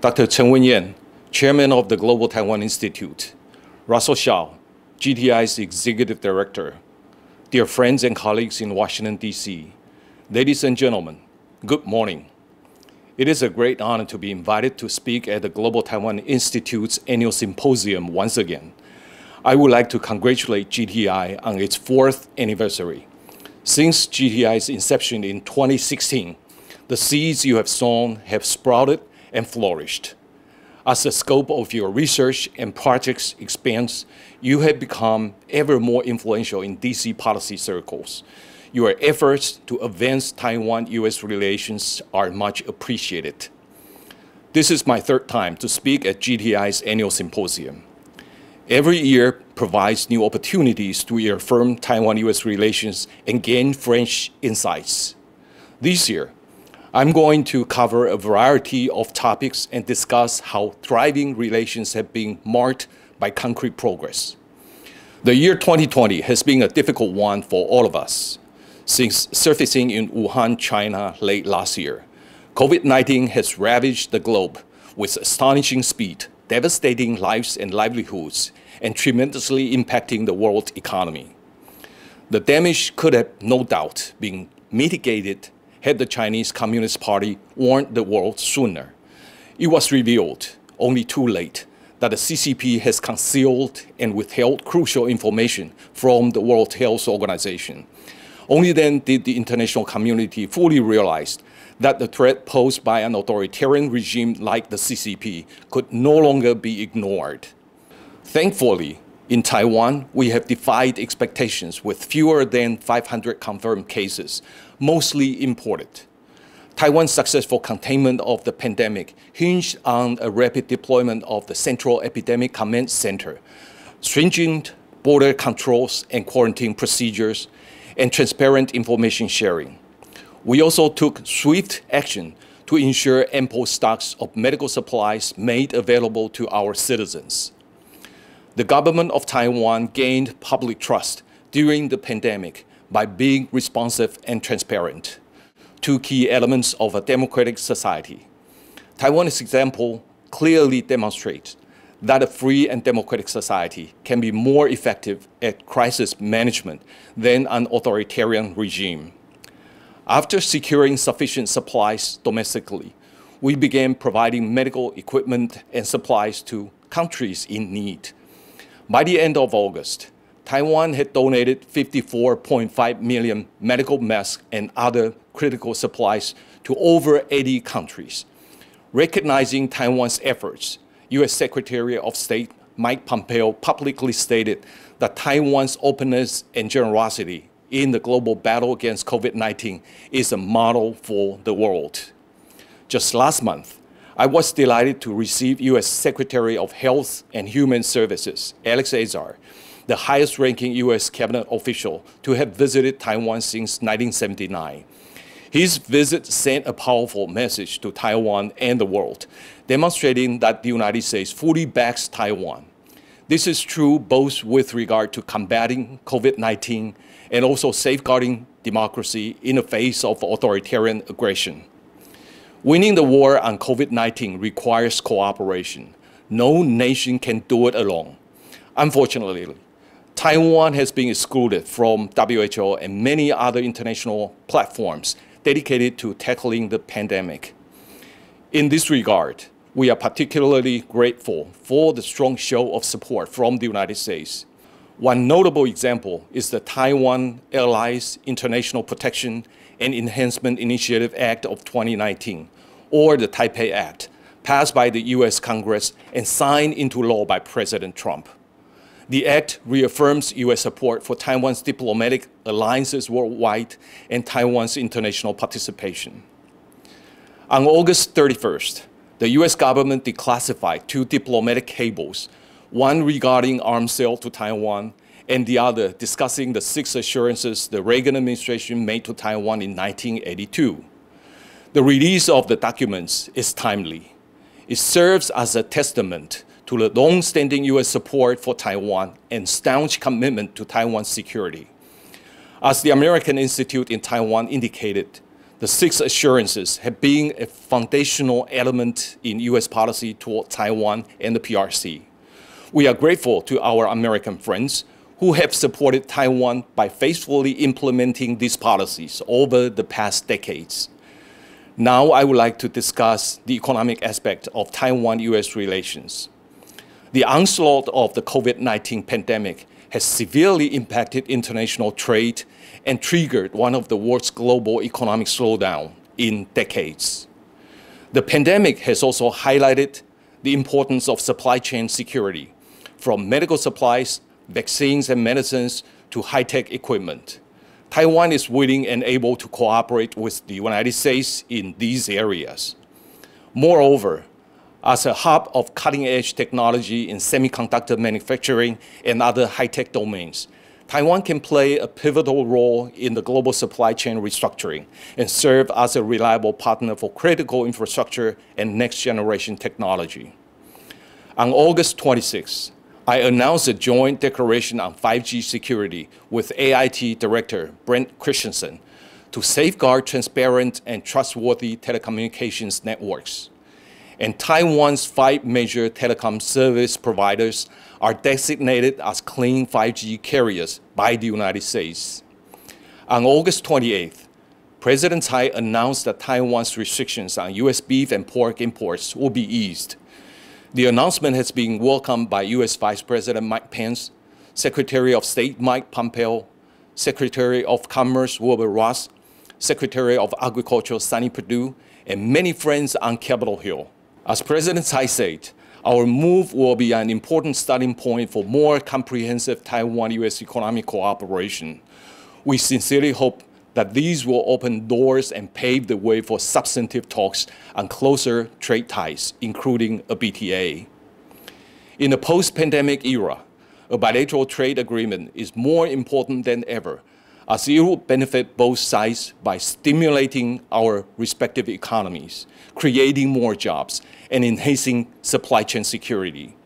Dr. Chen Wenyan, Chairman of the Global Taiwan Institute, Russell Shao, GTI's Executive Director, dear friends and colleagues in Washington, D.C., ladies and gentlemen, good morning. It is a great honor to be invited to speak at the Global Taiwan Institute's annual symposium once again. I would like to congratulate GTI on its fourth anniversary. Since GTI's inception in 2016, the seeds you have sown have sprouted and flourished. As the scope of your research and projects expands, you have become ever more influential in DC policy circles. Your efforts to advance Taiwan-US relations are much appreciated. This is my third time to speak at GTI's annual symposium. Every year provides new opportunities to reaffirm Taiwan-US relations and gain fresh insights. This year, I'm going to cover a variety of topics and discuss how thriving relations have been marked by concrete progress. The year 2020 has been a difficult one for all of us. Since surfacing in Wuhan, China late last year, COVID 19 has ravaged the globe with astonishing speed, devastating lives and livelihoods, and tremendously impacting the world economy. The damage could have no doubt been mitigated had the Chinese Communist Party warned the world sooner. It was revealed, only too late, that the CCP has concealed and withheld crucial information from the World Health Organization. Only then did the international community fully realize that the threat posed by an authoritarian regime like the CCP could no longer be ignored. Thankfully, in Taiwan, we have defied expectations with fewer than 500 confirmed cases, mostly imported. Taiwan's successful containment of the pandemic hinged on a rapid deployment of the Central Epidemic Command Center, stringent border controls and quarantine procedures, and transparent information sharing. We also took swift action to ensure ample stocks of medical supplies made available to our citizens. The government of Taiwan gained public trust during the pandemic by being responsive and transparent, two key elements of a democratic society. Taiwan's example clearly demonstrates that a free and democratic society can be more effective at crisis management than an authoritarian regime. After securing sufficient supplies domestically, we began providing medical equipment and supplies to countries in need by the end of August, Taiwan had donated 54.5 million medical masks and other critical supplies to over 80 countries. Recognizing Taiwan's efforts, U.S. Secretary of State Mike Pompeo publicly stated that Taiwan's openness and generosity in the global battle against COVID 19 is a model for the world. Just last month, I was delighted to receive U.S. Secretary of Health and Human Services, Alex Azar, the highest ranking U.S. cabinet official to have visited Taiwan since 1979. His visit sent a powerful message to Taiwan and the world, demonstrating that the United States fully backs Taiwan. This is true both with regard to combating COVID 19 and also safeguarding democracy in the face of authoritarian aggression. Winning the war on COVID 19 requires cooperation. No nation can do it alone. Unfortunately, Taiwan has been excluded from WHO and many other international platforms dedicated to tackling the pandemic. In this regard, we are particularly grateful for the strong show of support from the United States. One notable example is the Taiwan Airlines International Protection and Enhancement Initiative Act of 2019, or the Taipei Act, passed by the US Congress and signed into law by President Trump. The act reaffirms U.S. support for Taiwan's diplomatic alliances worldwide and Taiwan's international participation. On August 31st, the U.S. government declassified two diplomatic cables, one regarding arms sale to Taiwan and the other discussing the six assurances the Reagan administration made to Taiwan in 1982. The release of the documents is timely. It serves as a testament to the long-standing U.S. support for Taiwan and staunch commitment to Taiwan's security. As the American Institute in Taiwan indicated, the six assurances have been a foundational element in U.S. policy toward Taiwan and the PRC. We are grateful to our American friends who have supported Taiwan by faithfully implementing these policies over the past decades. Now I would like to discuss the economic aspect of Taiwan-US relations. The onslaught of the COVID-19 pandemic has severely impacted international trade and triggered one of the worst global economic slowdown in decades. The pandemic has also highlighted the importance of supply chain security, from medical supplies vaccines and medicines to high-tech equipment. Taiwan is willing and able to cooperate with the United States in these areas. Moreover, as a hub of cutting-edge technology in semiconductor manufacturing and other high-tech domains, Taiwan can play a pivotal role in the global supply chain restructuring and serve as a reliable partner for critical infrastructure and next-generation technology. On August 26, I announced a joint declaration on 5G security with AIT Director Brent Christensen to safeguard transparent and trustworthy telecommunications networks. And Taiwan's five major telecom service providers are designated as clean 5G carriers by the United States. On August 28th, President Tsai announced that Taiwan's restrictions on US beef and pork imports will be eased the announcement has been welcomed by U.S. Vice President Mike Pence, Secretary of State Mike Pompeo, Secretary of Commerce Wilbur Ross, Secretary of Agriculture Sunny Perdue, and many friends on Capitol Hill. As President Tsai said, our move will be an important starting point for more comprehensive Taiwan-U.S. economic cooperation. We sincerely hope that these will open doors and pave the way for substantive talks on closer trade ties, including a BTA. In the post-pandemic era, a bilateral trade agreement is more important than ever, as it will benefit both sides by stimulating our respective economies, creating more jobs, and enhancing supply chain security.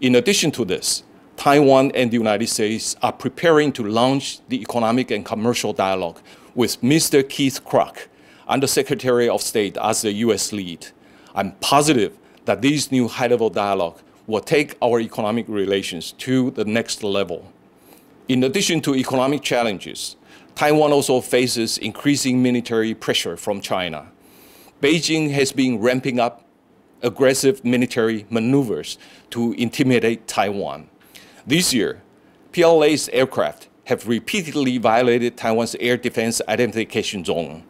In addition to this, Taiwan and the United States are preparing to launch the economic and commercial dialogue with Mr. Keith Kruk, Undersecretary of State, as the U.S. lead. I'm positive that this new high level dialogue will take our economic relations to the next level. In addition to economic challenges, Taiwan also faces increasing military pressure from China. Beijing has been ramping up aggressive military maneuvers to intimidate Taiwan. This year, PLA's aircraft have repeatedly violated Taiwan's air defense identification zone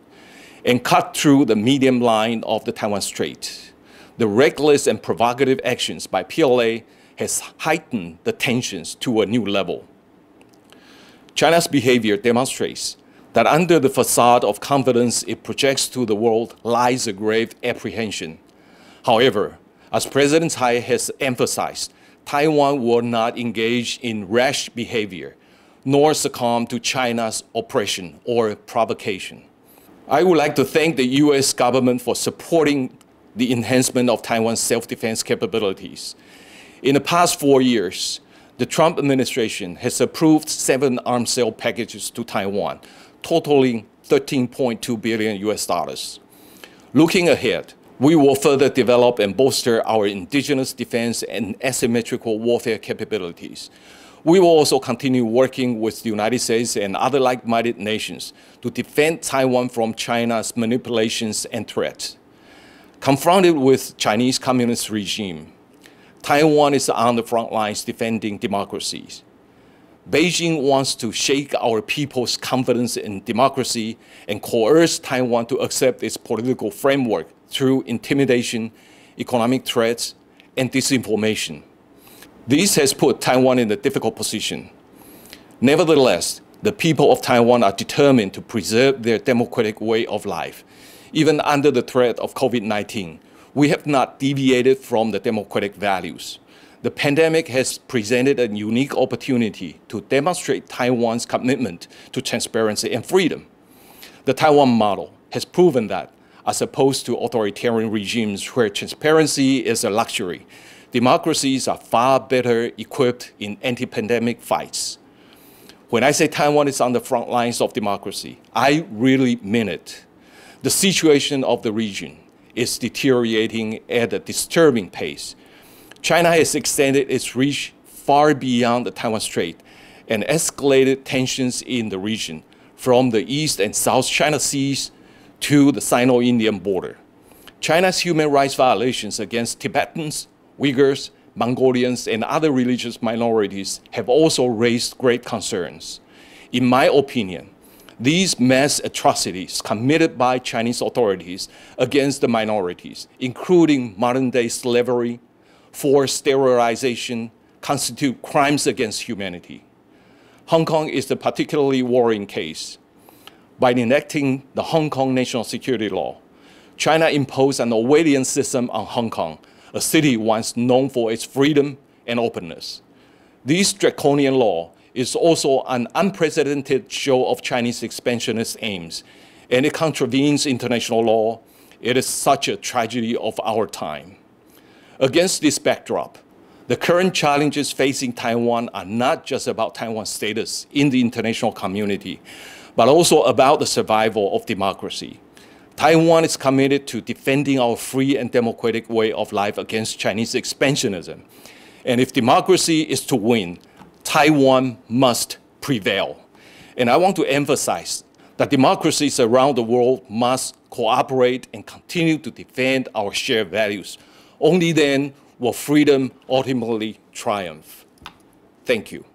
and cut through the medium line of the Taiwan Strait. The reckless and provocative actions by PLA has heightened the tensions to a new level. China's behavior demonstrates that under the facade of confidence it projects to the world lies a grave apprehension. However, as President Tsai has emphasized, Taiwan will not engage in rash behavior nor succumb to China's oppression or provocation. I would like to thank the U.S. government for supporting the enhancement of Taiwan's self-defense capabilities. In the past four years, the Trump administration has approved seven arms sale packages to Taiwan, totaling 13.2 billion U.S. dollars. Looking ahead, we will further develop and bolster our indigenous defense and asymmetrical warfare capabilities. We will also continue working with the United States and other like-minded nations to defend Taiwan from China's manipulations and threats. Confronted with Chinese communist regime, Taiwan is on the front lines defending democracies. Beijing wants to shake our people's confidence in democracy and coerce Taiwan to accept its political framework through intimidation, economic threats, and disinformation. This has put Taiwan in a difficult position. Nevertheless, the people of Taiwan are determined to preserve their democratic way of life, even under the threat of COVID 19. We have not deviated from the democratic values. The pandemic has presented a unique opportunity to demonstrate Taiwan's commitment to transparency and freedom. The Taiwan model has proven that as opposed to authoritarian regimes where transparency is a luxury. Democracies are far better equipped in anti-pandemic fights. When I say Taiwan is on the front lines of democracy, I really mean it. The situation of the region is deteriorating at a disturbing pace. China has extended its reach far beyond the Taiwan Strait and escalated tensions in the region from the East and South China Seas to the Sino Indian border. China's human rights violations against Tibetans, Uyghurs, Mongolians, and other religious minorities have also raised great concerns. In my opinion, these mass atrocities committed by Chinese authorities against the minorities, including modern day slavery, forced sterilization, constitute crimes against humanity. Hong Kong is a particularly worrying case by enacting the Hong Kong national security law, China imposed an Orwellian system on Hong Kong, a city once known for its freedom and openness. This draconian law is also an unprecedented show of Chinese expansionist aims, and it contravenes international law. It is such a tragedy of our time. Against this backdrop, the current challenges facing Taiwan are not just about Taiwan's status in the international community, but also about the survival of democracy. Taiwan is committed to defending our free and democratic way of life against Chinese expansionism. And if democracy is to win, Taiwan must prevail. And I want to emphasize that democracies around the world must cooperate and continue to defend our shared values. Only then will freedom ultimately triumph. Thank you.